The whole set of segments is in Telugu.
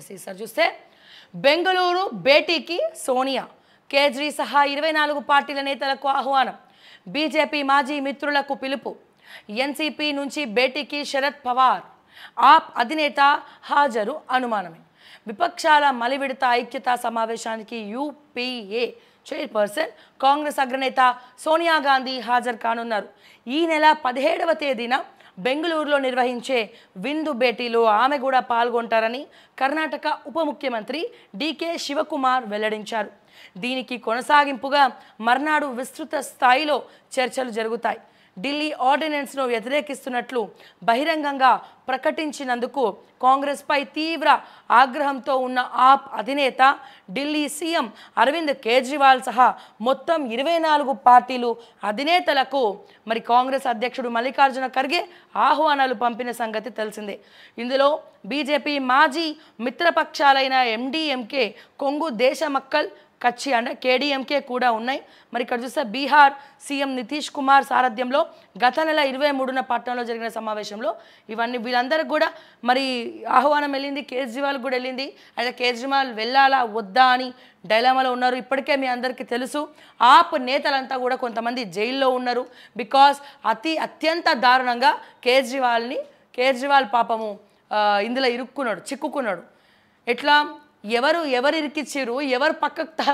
ఎస్ సార్ చూస్తే బెంగళూరు భేటీకి సోనియా కేజ్రీ సహా ఇరవై నాలుగు పార్టీల నేతలకు ఆహ్వానం బీజేపీ మాజీ మిత్రులకు పిలుపు ఎన్సీపీ నుంచి భేటీకి శరద్ పవార్ ఆప్ అధినేత హాజరు అనుమానమే విపక్షాల మలివిడత ఐక్యతా సమావేశానికి యూపీఏ చైర్పర్సన్ కాంగ్రెస్ అగ్రనేత సోనియా గాంధీ హాజరు కానున్నారు ఈ నెల పదిహేడవ తేదీన బెంగళూరులో నిర్వహించే విందు భేటీలో ఆమె కూడా పాల్గొంటారని కర్ణాటక ఉప ముఖ్యమంత్రి డీకే శివకుమార్ వెల్లడించారు దీనికి కొనసాగింపుగా మర్నాడు విస్తృత స్థాయిలో చర్చలు జరుగుతాయి ఢిల్లీ ఆర్డినెన్స్ను వ్యతిరేకిస్తున్నట్లు బహిరంగంగా ప్రకటించినందుకు కాంగ్రెస్పై తీవ్ర ఆగ్రహంతో ఉన్న ఆప్ అధినేత ఢిల్లీ సీఎం అరవింద్ కేజ్రీవాల్ సహా మొత్తం ఇరవై నాలుగు పార్టీలు అధినేతలకు మరి కాంగ్రెస్ అధ్యక్షుడు మల్లికార్జున ఖర్గే ఆహ్వానాలు పంపిన సంగతి తెలిసిందే ఇందులో బీజేపీ మాజీ మిత్రపక్షాలైన ఎండిఎంకే కొంగు దేశమక్కల్ కచ్చి అండ్ కేడీఎంకే కూడా ఉన్నాయి మరి ఇక్కడ చూస్తే బీహార్ సీఎం నితీష్ కుమార్ సారథ్యంలో గత నెల ఇరవై మూడున పట్నంలో జరిగిన సమావేశంలో ఇవన్నీ వీళ్ళందరికీ కూడా మరి ఆహ్వానం వెళ్ళింది కేజ్రీవాల్ కూడా వెళ్ళింది అయితే కేజ్రీవాల్ వెళ్ళాలా వద్దా అని డైలామాలో ఉన్నారు ఇప్పటికే మీ అందరికీ తెలుసు ఆప్ నేతలంతా కూడా కొంతమంది జైల్లో ఉన్నారు బికాస్ అతి అత్యంత దారుణంగా కేజ్రీవాల్ని కేజ్రీవాల్ పాపము ఇందులో ఇరుక్కున్నాడు చిక్కుకున్నాడు ఎట్లా ఎవరు ఎవరు ఇరికిచ్చిర్రు ఎవరు పక్కకు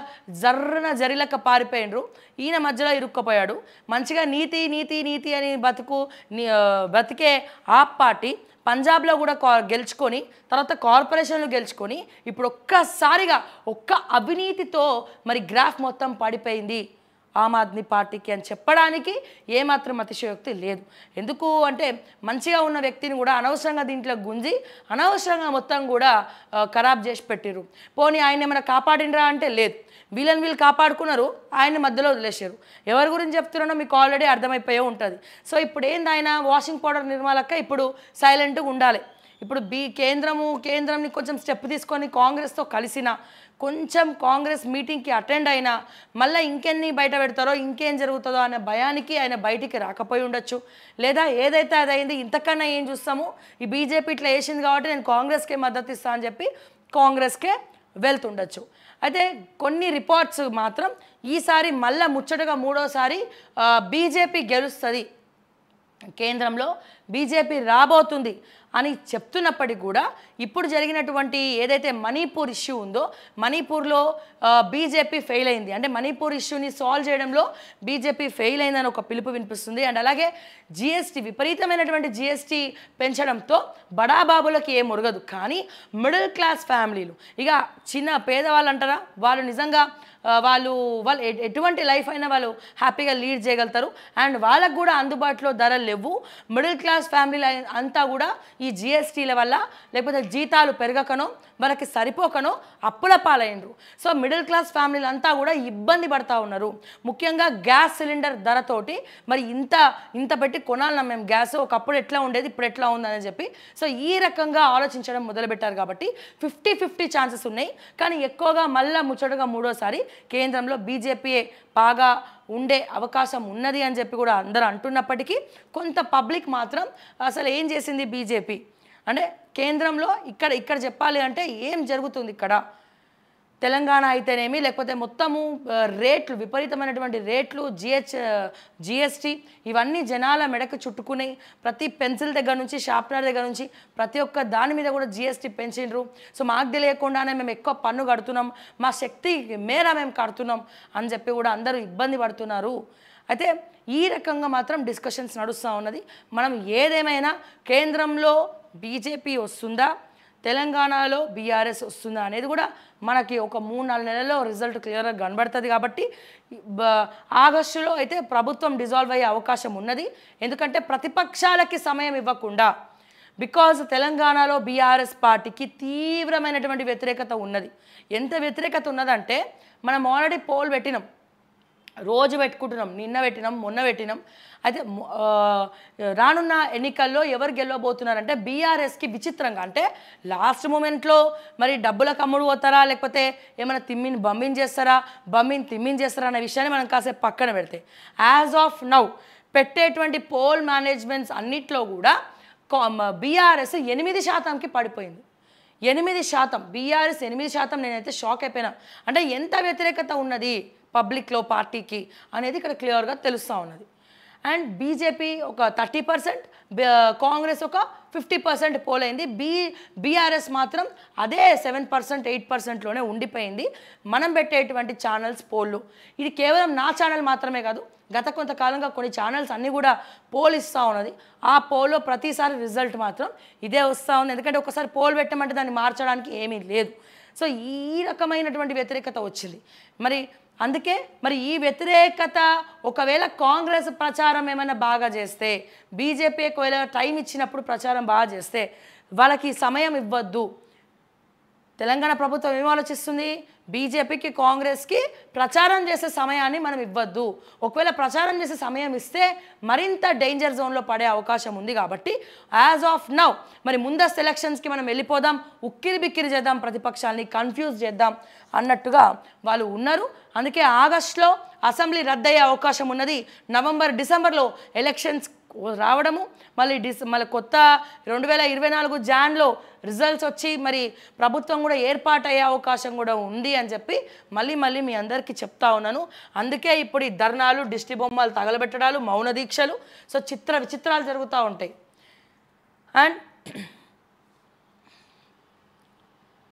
జర్రన జరిలక పారిపోయినరు ఈయన మధ్యలో ఇరుక్కుపోయాడు మంచిగా నీతి నీతి నీతి అని బతుకు బతికే ఆ పార్టీ పంజాబ్లో కూడా గెలుచుకొని తర్వాత కార్పొరేషన్లు గెలుచుకొని ఇప్పుడు ఒక్కసారిగా ఒక్క అవినీతితో మరి గ్రాఫ్ మొత్తం పడిపోయింది ఆమ్ ఆద్మీ పార్టీకి అని చెప్పడానికి ఏమాత్రం అతిశయోక్తి లేదు ఎందుకు అంటే మంచిగా ఉన్న వ్యక్తిని కూడా అనవసరంగా దీంట్లో గుంజి అనవసరంగా మొత్తం కూడా ఖరాబ్ చేసి పెట్టారు పోనీ ఆయన ఏమైనా కాపాడినరా అంటే లేదు వీళ్ళని వీళ్ళు కాపాడుకున్నారు ఆయన మధ్యలో వదిలేశారు ఎవరి గురించి చెప్తున్నానో మీకు ఆల్రెడీ అర్థమైపోయే ఉంటుంది సో ఇప్పుడు ఏంది ఆయన వాషింగ్ పౌడర్ నిర్మాలక్క ఇప్పుడు సైలెంట్గా ఉండాలి ఇప్పుడు బీ కేంద్రము కేంద్రంని కొంచెం స్టెప్ తీసుకొని కాంగ్రెస్తో కలిసిన కొంచెం కాంగ్రెస్ మీటింగ్కి అటెండ్ అయినా మళ్ళీ ఇంకెన్ని బయట పెడతారో ఇంకేం జరుగుతుందో అనే భయానికి ఆయన బయటికి రాకపోయి ఉండొచ్చు లేదా ఏదైతే అది అయింది ఇంతకన్నా ఏం చూస్తాము ఈ బీజేపీ ఇట్లా వేసింది కాబట్టి నేను కాంగ్రెస్కే మద్దతు ఇస్తాను అని చెప్పి కాంగ్రెస్కే వెళ్తుండొచ్చు అయితే కొన్ని రిపోర్ట్స్ మాత్రం ఈసారి మళ్ళా ముచ్చటగా మూడోసారి బీజేపీ గెలుస్తుంది కేంద్రంలో బీజేపీ రాబోతుంది అని చెప్తున్నప్పటికీ కూడా ఇప్పుడు జరిగినటువంటి ఏదైతే మణిపూర్ ఇష్యూ ఉందో మణిపూర్లో బీజేపీ ఫెయిల్ అయింది అంటే మణిపూర్ ఇష్యూని సాల్వ్ చేయడంలో బీజేపీ ఫెయిల్ అయిందని ఒక పిలుపు వినిపిస్తుంది అండ్ అలాగే జిఎస్టీ విపరీతమైనటువంటి జిఎస్టీ పెంచడంతో బడాబాబులకి ఏం ఉరగదు కానీ మిడిల్ క్లాస్ ఫ్యామిలీలు ఇక చిన్న పేదవాళ్ళు అంటారా వాళ్ళు నిజంగా వాళ్ళు వాళ్ళు ఎటువంటి లైఫ్ అయినా వాళ్ళు హ్యాపీగా లీడ్ చేయగలుగుతారు అండ్ వాళ్ళకు కూడా అందుబాటులో ధరలు లేవు మిడిల్ క్లాస్ ఫ్యామిలీ అంతా కూడా ఈ జిఎస్టీల వల్ల లేకపోతే జీతాలు పెరగకనో వాళ్ళకి సరిపోకనో అప్పుల పాలైనరు సో మిడిల్ క్లాస్ ఫ్యామిలీలు అంతా కూడా ఇబ్బంది పడతా ఉన్నారు ముఖ్యంగా గ్యాస్ సిలిండర్ ధరతోటి మరి ఇంత ఇంత పెట్టి కొనాలన్నా మేము గ్యాస్ ఒకప్పుడు ఎట్లా ఉండేది ఇప్పుడు ఎట్లా ఉందని చెప్పి సో ఈ రకంగా ఆలోచించడం మొదలుపెట్టారు కాబట్టి ఫిఫ్టీ ఫిఫ్టీ ఛాన్సెస్ ఉన్నాయి కానీ ఎక్కువగా మళ్ళీ ముచ్చటగా మూడోసారి కేంద్రంలో బీజేపీయే బాగా ఉండే అవకాశం ఉన్నది అని చెప్పి కూడా అందరూ అంటున్నప్పటికీ కొంత పబ్లిక్ మాత్రం అసలు ఏం చేసింది బీజేపీ అంటే కేంద్రంలో ఇక్కడ ఇక్కడ చెప్పాలి అంటే ఏం జరుగుతుంది ఇక్కడ తెలంగాణ అయితేనేమి లేకపోతే మొత్తము రేట్లు విపరీతమైనటువంటి రేట్లు జిహెచ్ జిఎస్టీ ఇవన్నీ జనాల మెడకు చుట్టుకుని ప్రతి పెన్సిల్ దగ్గర నుంచి షార్ప్నర్ దగ్గర నుంచి ప్రతి ఒక్క దాని మీద కూడా జిఎస్టీ పెంచిండ్రు సో మాకు తెలియకుండానే మేము ఎక్కువ పన్ను కడుతున్నాం మా శక్తి మేర మేము కడుతున్నాం అని చెప్పి కూడా అందరూ ఇబ్బంది పడుతున్నారు అయితే ఈ రకంగా మాత్రం డిస్కషన్స్ నడుస్తూ ఉన్నది మనం ఏదేమైనా కేంద్రంలో బీజేపీ వస్తుందా తెలంగాణలో బీఆర్ఎస్ వస్తుందా అనేది కూడా మనకి ఒక మూడు నాలుగు నెలల్లో రిజల్ట్ క్లియర్గా కనబడుతుంది కాబట్టి ఆగస్టులో అయితే ప్రభుత్వం డిజాల్వ్ అయ్యే అవకాశం ఉన్నది ఎందుకంటే ప్రతిపక్షాలకి సమయం ఇవ్వకుండా బికాజ్ తెలంగాణలో బీఆర్ఎస్ పార్టీకి తీవ్రమైనటువంటి వ్యతిరేకత ఉన్నది ఎంత వ్యతిరేకత ఉన్నదంటే మనం ఆల్రెడీ పోల్ పెట్టినాం రోజు పెట్టుకుంటున్నాం నిన్న పెట్టినాం మొన్న పెట్టినాం అయితే రానున్న ఎన్నికల్లో ఎవరు గెలవబోతున్నారంటే బీఆర్ఎస్కి విచిత్రంగా అంటే లాస్ట్ మూమెంట్లో మరి డబ్బుల కమ్ముడు పోతారా లేకపోతే ఏమైనా తిమ్మిని బమ్మిన్ చేస్తారా బమ్మిన్ తిమ్మిన్ చేస్తారా అనే విషయాన్ని మనం కాసేపు పక్కన పెడితే యాజ్ ఆఫ్ నౌ పెట్టేటువంటి పోల్ మేనేజ్మెంట్స్ అన్నిట్లో కూడా బీఆర్ఎస్ ఎనిమిది శాతంకి పడిపోయింది ఎనిమిది శాతం బీఆర్ఎస్ ఎనిమిది శాతం నేనైతే షాక్ అయిపోయినా అంటే ఎంత వ్యతిరేకత ఉన్నది పబ్లిక్లో పార్టీకి అనేది ఇక్కడ క్లియర్గా తెలుస్తూ ఉన్నది అండ్ బీజేపీ ఒక థర్టీ పర్సెంట్ కాంగ్రెస్ ఒక ఫిఫ్టీ పర్సెంట్ పోలైంది బీ బీఆర్ఎస్ మాత్రం అదే సెవెన్ పర్సెంట్ ఎయిట్ పర్సెంట్లోనే ఉండిపోయింది మనం పెట్టేటువంటి ఛానల్స్ పోళ్ళు ఇది కేవలం నా ఛానల్ మాత్రమే కాదు గత కొంతకాలంగా కొన్ని ఛానల్స్ అన్నీ కూడా పోల్ ఇస్తూ ఉన్నది ఆ పోల్లో ప్రతిసారి రిజల్ట్ మాత్రం ఇదే వస్తూ ఉంది ఎందుకంటే ఒకసారి పోల్ పెట్టమంటే దాన్ని మార్చడానికి ఏమీ లేదు సో ఈ రకమైనటువంటి వ్యతిరేకత వచ్చింది మరి అందుకే మరి ఈ వ్యతిరేకత ఒకవేళ కాంగ్రెస్ ప్రచారం ఏమైనా బాగా చేస్తే బీజేపీ ఒకవేళ టైం ఇచ్చినప్పుడు ప్రచారం బాగా చేస్తే వాళ్ళకి సమయం ఇవ్వద్దు తెలంగాణ ప్రభుత్వం ఏం ఆలోచిస్తుంది బీజేపీకి కాంగ్రెస్కి ప్రచారం చేసే సమయాన్ని మనం ఇవ్వద్దు ఒకవేళ ప్రచారం చేసే సమయం ఇస్తే మరింత డేంజర్ జోన్లో పడే అవకాశం ఉంది కాబట్టి యాజ్ ఆఫ్ నౌ మరి ముందస్తు ఎలక్షన్స్కి మనం వెళ్ళిపోదాం ఉక్కిరి బిక్కిరి చేద్దాం ప్రతిపక్షాల్ని కన్ఫ్యూజ్ చేద్దాం అన్నట్టుగా వాళ్ళు ఉన్నారు అందుకే ఆగస్టులో అసెంబ్లీ రద్దయ్యే అవకాశం ఉన్నది నవంబర్ డిసెంబర్లో ఎలక్షన్స్ రావడము మళ్ళీ డిస్ మళ్ళీ కొత్త రెండు వేల ఇరవై నాలుగు జాన్లో రిజల్ట్స్ వచ్చి మరి ప్రభుత్వం కూడా ఏర్పాటయ్యే అవకాశం కూడా ఉంది అని చెప్పి మళ్ళీ మళ్ళీ మీ అందరికీ చెప్తా ఉన్నాను అందుకే ఇప్పుడు ఈ ధర్నాలు డిస్టి బొమ్మలు తగలబెట్టడాలు మౌన దీక్షలు సో చిత్ర విచిత్రాలు జరుగుతూ ఉంటాయి అండ్